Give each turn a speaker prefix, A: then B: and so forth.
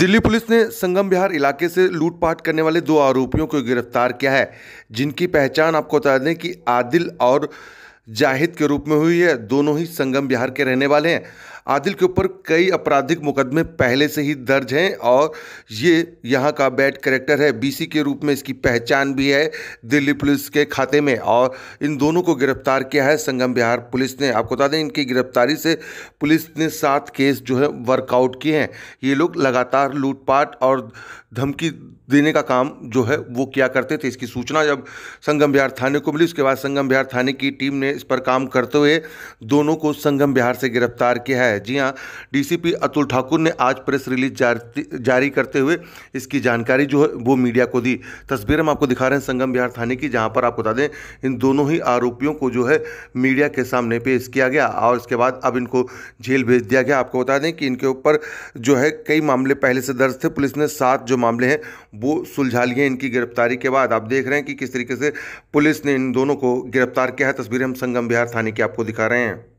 A: Delhi police ने संगम बिहार इलाके से लूटपाट करने वाले दो आरोपियों को गिरफ्तार किया है जिनकी पहचान आपको बता दें कि आदिल और जाहिद के रूप में हुई है दोनों ही संगम बिहार के रहने वाले हैं आदिल के ऊपर कई आपराधिक मुकदमे पहले से ही दर्ज हैं और ये यहाँ का बैड करेक्टर है बीसी के रूप में इसकी पहचान भी है दिल्ली पुलिस के खाते में और इन दोनों को गिरफ्तार किया है संगम बिहार पुलिस ने आपको बता दें इनकी गिरफ्तारी से पुलिस ने सात केस जो है वर्कआउट किए हैं ये लोग लगातार लूटपाट और धमकी देने का काम जो है वो किया करते थे इसकी सूचना जब संगम बिहार थाने को मिली उसके बाद संगम बिहार थाने की टीम ने इस पर काम करते हुए दोनों को संगम बिहार से गिरफ्तार किया है है जी हाँ डीसीपी अतुल ठाकुर ने आज प्रेस रिलीज जारी जारी करते हुए इसकी जानकारी जो है वो मीडिया को दी तस्वीर हम आपको दिखा रहे हैं संगम बिहार थाने की जहाँ पर आप बता दें इन दोनों ही आरोपियों को जो है मीडिया के सामने पेश किया गया और इसके बाद अब इनको जेल भेज दिया गया आपको बता दें कि इनके ऊपर जो है कई मामले पहले से दर्ज थे पुलिस ने सात जो मामले हैं वो सुलझा लिए इनकी गिरफ्तारी के बाद आप देख रहे हैं कि किस तरीके से पुलिस ने इन दोनों को गिरफ्तार किया है तस्वीरें हम संगम बिहार थाने की आपको दिखा रहे हैं